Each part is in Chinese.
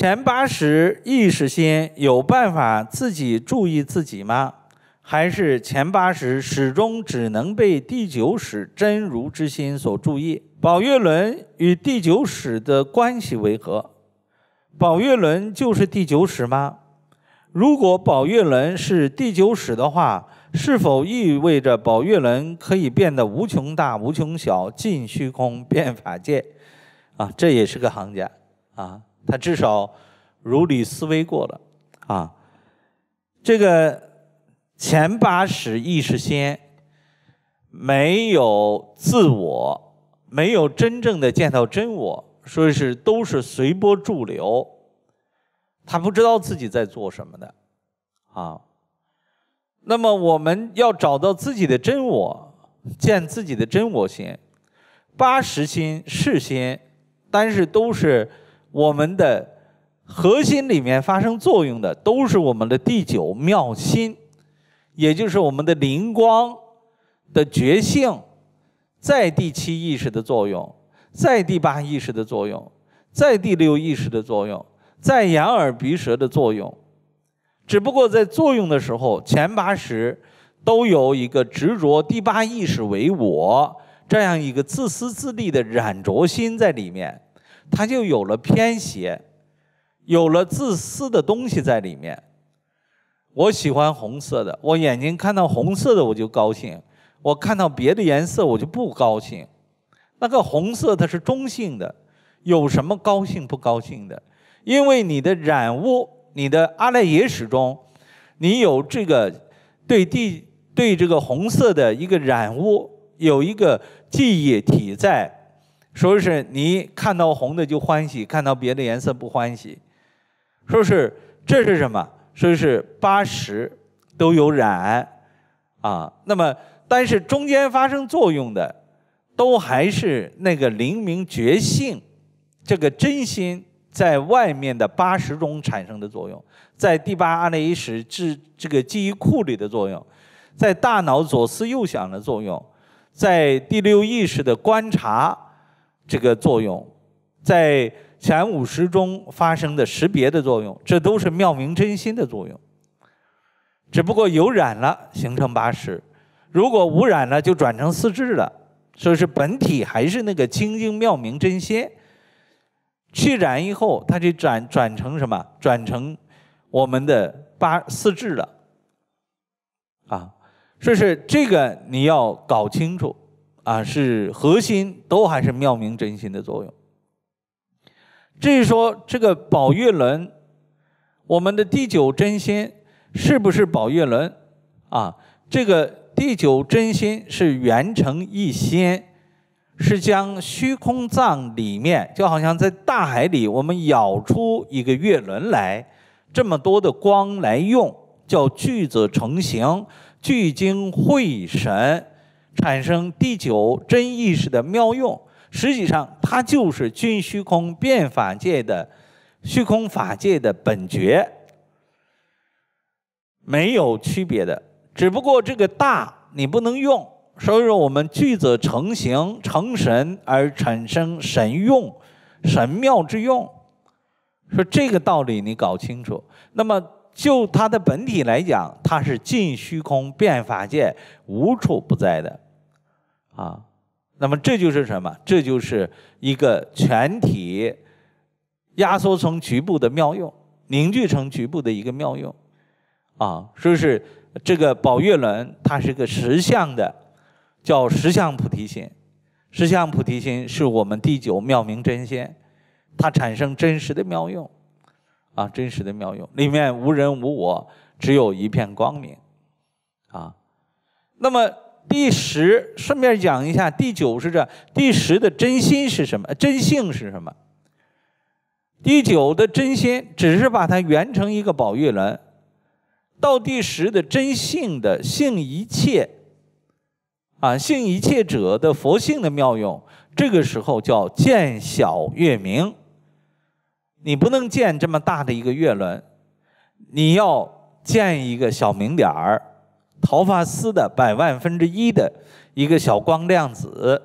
前八十意识心有办法自己注意自己吗？还是前八十始终只能被第九识真如之心所注意？宝月轮与第九识的关系为何？宝月轮就是第九识吗？如果宝月轮是第九识的话，是否意味着宝月轮可以变得无穷大、无穷小、尽虚空、变法界？啊，这也是个行家啊！他至少如履思维过了，啊，这个前八识意识心没有自我，没有真正的见到真我，所以是都是随波逐流，他不知道自己在做什么的，啊。那么我们要找到自己的真我，见自己的真我心，八十心是心，但是都是。我们的核心里面发生作用的，都是我们的第九妙心，也就是我们的灵光的觉性，在第七意识的作用，在第八意识的作用，在第六意识的作用，在眼耳鼻舌的作用，只不过在作用的时候，前八识都有一个执着第八意识为我这样一个自私自利的染着心在里面。他就有了偏斜，有了自私的东西在里面。我喜欢红色的，我眼睛看到红色的我就高兴，我看到别的颜色我就不高兴。那个红色它是中性的，有什么高兴不高兴的？因为你的染污，你的阿赖耶识中，你有这个对地对这个红色的一个染污有一个记忆体在。说是你看到红的就欢喜，看到别的颜色不欢喜。说是这是什么？说是八十都有染啊。那么，但是中间发生作用的，都还是那个灵明觉性这个真心在外面的八十中产生的作用，在第八阿赖耶识这这个记忆库里的作用，在大脑左思右想的作用，在第六意识的观察。这个作用在前五十中发生的识别的作用，这都是妙明真心的作用。只不过有染了，形成八十；如果无染了，就转成四智了。所以是本体还是那个清净妙明真心？去染以后，它就转转成什么？转成我们的八四智了。啊，所以说这个你要搞清楚。啊，是核心都还是妙明真心的作用。至于说这个宝月轮，我们的第九真心是不是宝月轮？啊，这个第九真心是圆成一仙，是将虚空藏里面，就好像在大海里，我们舀出一个月轮来，这么多的光来用，叫聚则成形，聚精会神。产生第九真意识的妙用，实际上它就是尽虚空变法界的虚空法界的本觉，没有区别的。只不过这个大你不能用，所以说我们聚则成形成神，而产生神用、神妙之用。说这个道理你搞清楚。那么就它的本体来讲，它是尽虚空变法界无处不在的。啊，那么这就是什么？这就是一个全体压缩成局部的妙用，凝聚成局部的一个妙用。啊，就是这个宝月轮，它是个实相的，叫实相菩提心。实相菩提心是我们第九妙明真仙，它产生真实的妙用。啊，真实的妙用里面无人无我，只有一片光明。啊，那么。第十，顺便讲一下，第九是这，第十的真心是什么？真性是什么？第九的真心只是把它圆成一个宝月轮，到第十的真性的性一切，啊，性一切者的佛性的妙用，这个时候叫见小月明。你不能见这么大的一个月轮，你要建一个小明点儿。头发丝的百万分之一的一个小光量子，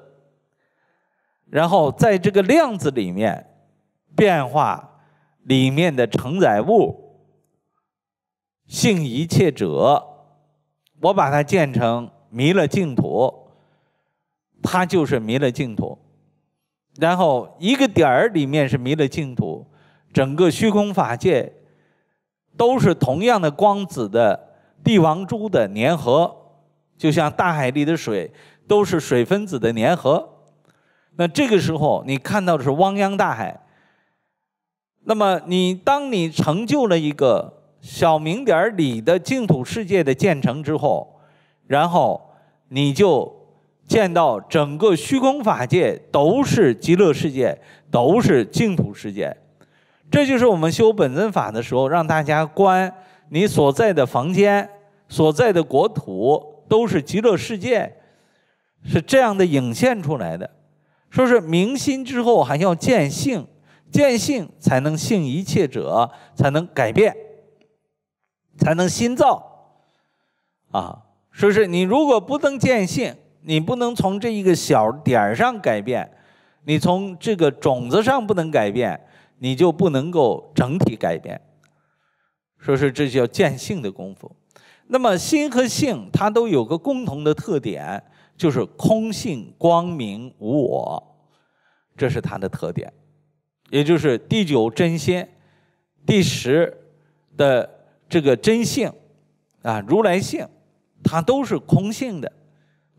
然后在这个量子里面变化里面的承载物性一切者，我把它建成弥勒净土，它就是弥勒净土。然后一个点儿里面是弥勒净土，整个虚空法界都是同样的光子的。帝王珠的粘合，就像大海里的水，都是水分子的粘合。那这个时候，你看到的是汪洋大海。那么，你当你成就了一个小名点里的净土世界的建成之后，然后你就见到整个虚空法界都是极乐世界，都是净土世界。这就是我们修本尊法的时候，让大家观。你所在的房间、所在的国土都是极乐世界，是这样的影现出来的。说是明心之后还要见性，见性才能性一切者，才能改变，才能心造。啊，说是你如果不能见性，你不能从这一个小点儿上改变，你从这个种子上不能改变，你就不能够整体改变。说是这叫见性的功夫，那么心和性它都有个共同的特点，就是空性、光明、无我，这是它的特点，也就是第九真心、第十的这个真性啊，如来性，它都是空性的，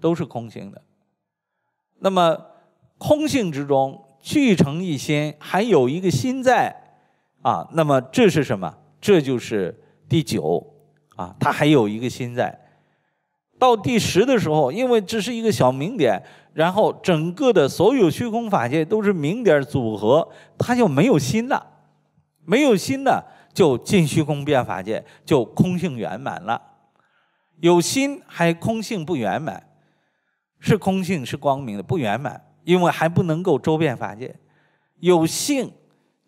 都是空性的。那么空性之中聚成一心，还有一个心在啊，那么这是什么？这就是第九啊，他还有一个心在。到第十的时候，因为只是一个小明点，然后整个的所有虚空法界都是明点组合，它就没有心了，没有心了就进虚空变法界就空性圆满了。有心还空性不圆满，是空性是光明的不圆满，因为还不能够周遍法界，有性。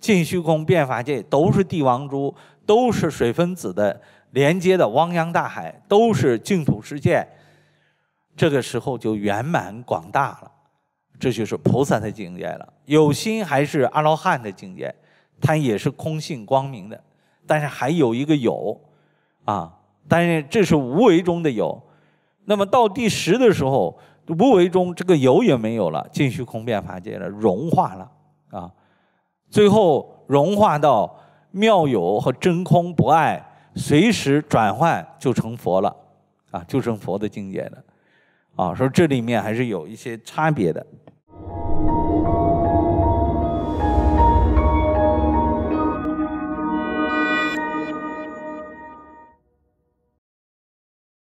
尽虚空变法界都是帝王珠，都是水分子的连接的汪洋大海，都是净土世界。这个时候就圆满广大了，这就是菩萨的境界了。有心还是阿罗汉的境界，它也是空性光明的，但是还有一个有，啊，但是这是无为中的有。那么到第十的时候，无为中这个有也没有了，净虚空变法界了，融化了，啊。最后融化到妙有和真空不爱，随时转换就成佛了，啊，就成佛的境界了，啊，说这里面还是有一些差别的。